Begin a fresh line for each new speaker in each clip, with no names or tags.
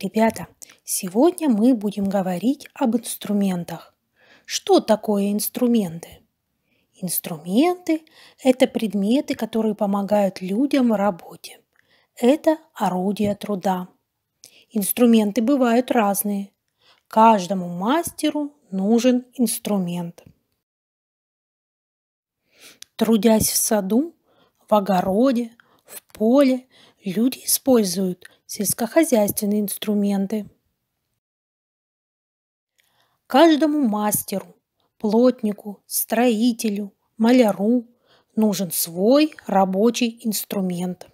Ребята, сегодня мы будем говорить об инструментах. Что такое инструменты? Инструменты – это предметы, которые помогают людям в работе. Это орудия труда. Инструменты бывают разные. Каждому мастеру нужен инструмент. Трудясь в саду, в огороде, в поле, люди используют сельскохозяйственные инструменты. Каждому мастеру, плотнику, строителю, маляру нужен свой рабочий инструмент.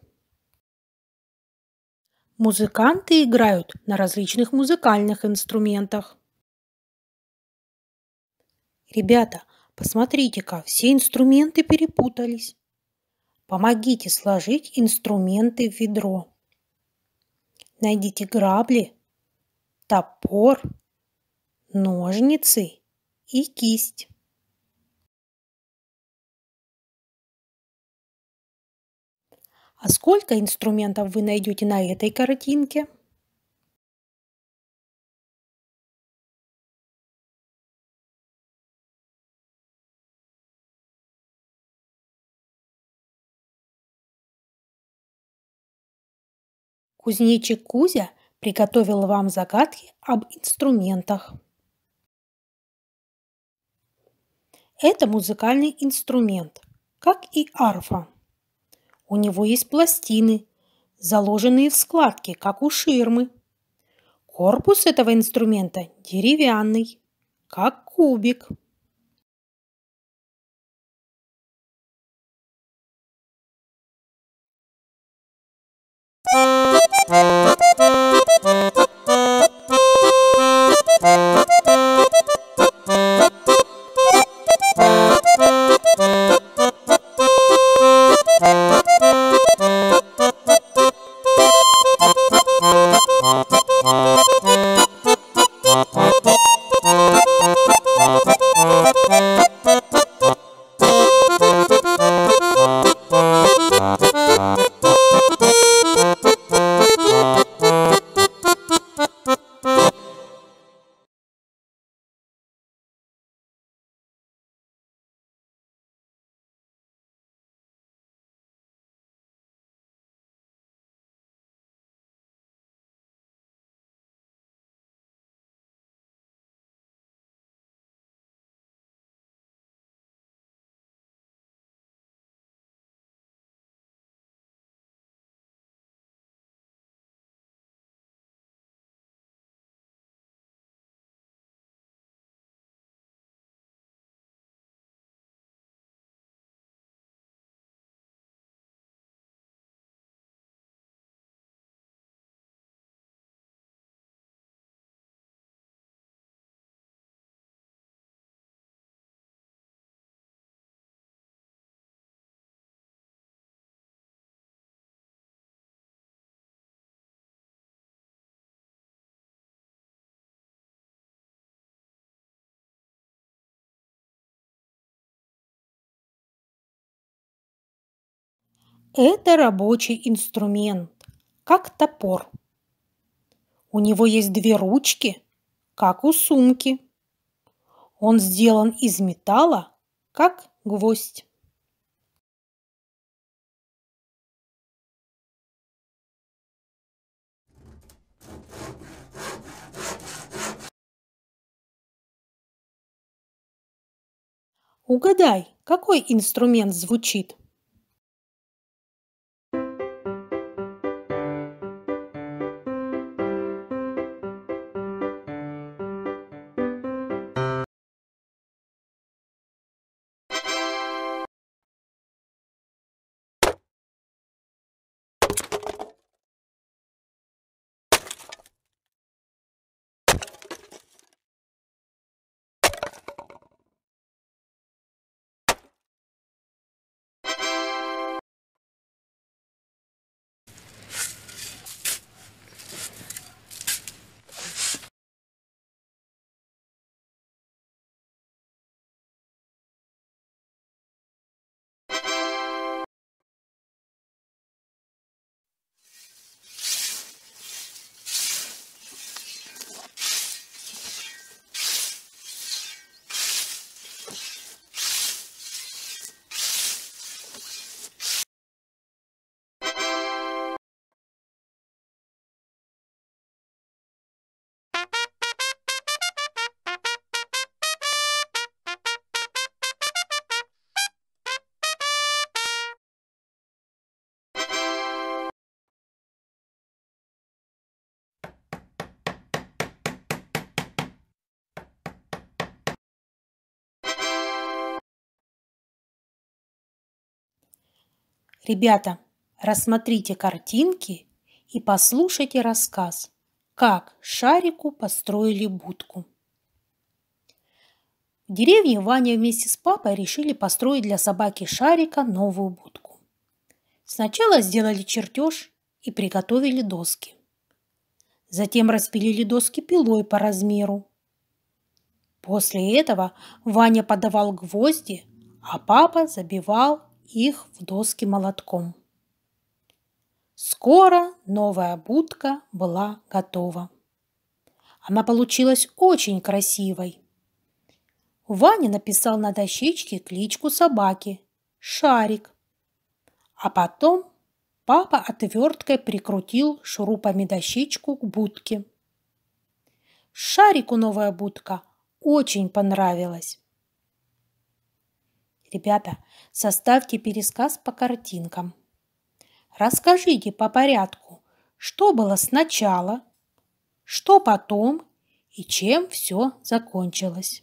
Музыканты играют на различных музыкальных инструментах. Ребята, посмотрите-ка, все инструменты перепутались. Помогите сложить инструменты в ведро. Найдите грабли, топор, ножницы и кисть.
А сколько инструментов вы найдете на этой картинке? Кузнечик
Кузя приготовил вам загадки об инструментах. Это музыкальный инструмент, как и арфа. У него есть пластины, заложенные в складки, как у ширмы. Корпус этого инструмента деревянный,
как кубик. Bye.
Это рабочий инструмент, как топор. У него есть две ручки, как у сумки. Он сделан из металла, как гвоздь.
Угадай, какой инструмент звучит?
Ребята, рассмотрите картинки и послушайте рассказ, как шарику построили будку. В деревне Ваня вместе с папой решили построить для собаки шарика новую будку. Сначала сделали чертеж и приготовили доски. Затем распилили доски пилой по размеру. После этого Ваня подавал гвозди, а папа забивал их в доски молотком. Скоро новая будка была готова. Она получилась очень красивой. Ваня написал на дощечке кличку собаки – Шарик. А потом папа отверткой прикрутил шурупами дощечку к будке. Шарику новая будка очень понравилась. Ребята, составьте пересказ по картинкам. Расскажите по порядку, что было сначала, что потом и чем все закончилось.